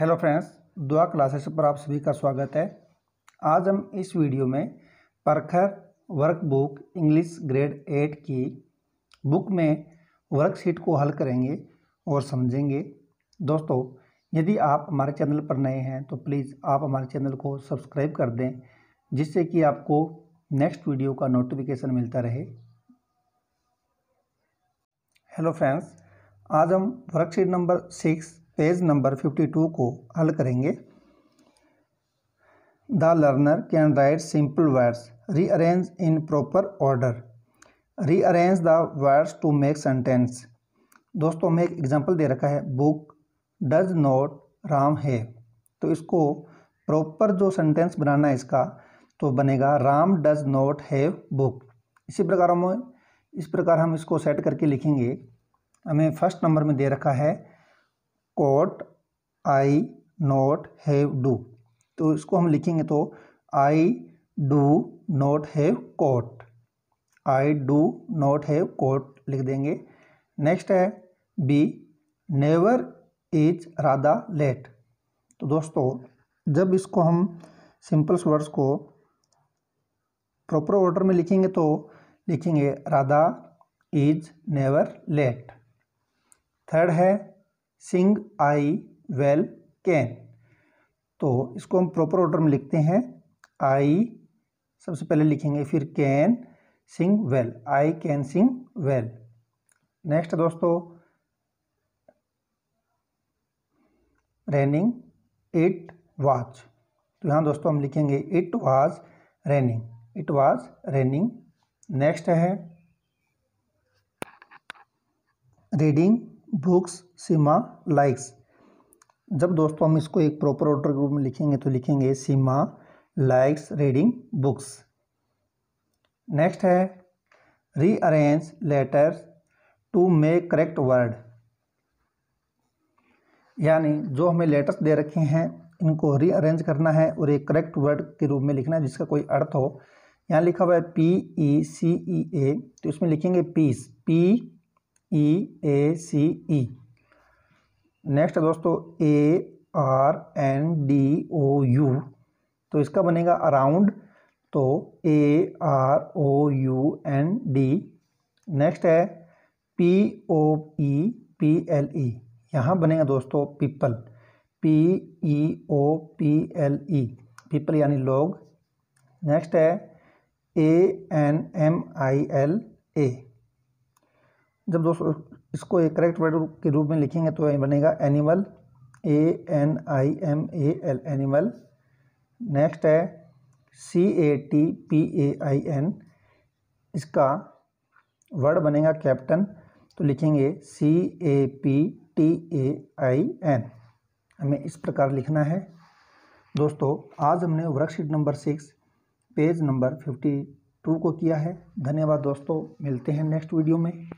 hello friends दुआ classes पर आप सभी का स्वागत है आज हम इस वीडियो में परखर वर्कबुक इंग्लिश ग्रेड एट की बुक में वर्कशीट को हल करेंगे और समझेंगे दोस्तों यदि आप हमारे चैनल पर नए हैं तो प्लीज़ आप हमारे चैनल को सब्सक्राइब कर दें जिससे कि आपको नेक्स्ट वीडियो का नोटिफिकेशन मिलता रहे हेलो फ्रेंड्स आज हम worksheet number six page number 52 को हल करेंगे the learner can write simple words rearrange in proper order rearrange the words to make sentence दोस्तों हमें एक एग्जांपल दे रखा है बुक डज नॉट राम है तो इसको प्रॉपर जो सेंटेंस बनाना है इसका तो बनेगा Ram does not have book इसी प्रकार हम इस प्रकार हम इसको सेट करके लिखेंगे हमें फर्स्ट नंबर में दे रखा है cot I not have do तो इसको हम लिखेंगे तो I do not have cot I do not have cot लिख देंगे नेक्स्ट है be never is Radha late तो दोस्तों जब इसको हम सिंपल्स वर्ड्स को प्रॉपर ऑर्डर में लिखेंगे तो लिखेंगे Radha is never late third है सिंग आई वेल कैन तो इसको हम प्रॉपर ऑर्डर में लिखते हैं आई सबसे पहले लिखेंगे फिर can sing well I can sing well next दोस्तों रैनिंग इट वाज तो यहाँ दोस्तों हम लिखेंगे it was raining it was raining next है रीडिंग बुक्स सीमा लाइक्स जब दोस्तों हम इसको एक प्रॉपर ऑर्डर ग्रुप में लिखेंगे तो लिखेंगे Seema likes reading books next है rearrange letters to make correct word यानी जो हमें लेटर्स दे रखे हैं इनको रीअरेंज करना है और एक करेक्ट वर्ड के रूप में लिखना है जिसका कोई अर्थ हो यहाँ लिखा हुआ है पी ई सी ई ए तो इसमें लिखेंगे peace P E A C E next दोस्तों A R N D O U तो इसका बनेगा अराउंड तो A R O U N D next है P O E P L E यहाँ बनेगा दोस्तों people P E O P L E people यानी लोग नेक्स्ट है A N M I L A जब दोस्तों इसको एक करेक्ट वर्ड के रूप में लिखेंगे तो बनेगा animal A N I M A L animal next है C A T P A I N इसका वर्ड बनेगा कैप्टन तो लिखेंगे C A P T A I N हमें इस प्रकार लिखना है दोस्तों आज हमने worksheet number six page number fifty two को किया है धन्यवाद दोस्तों मिलते हैं नेक्स्ट वीडियो में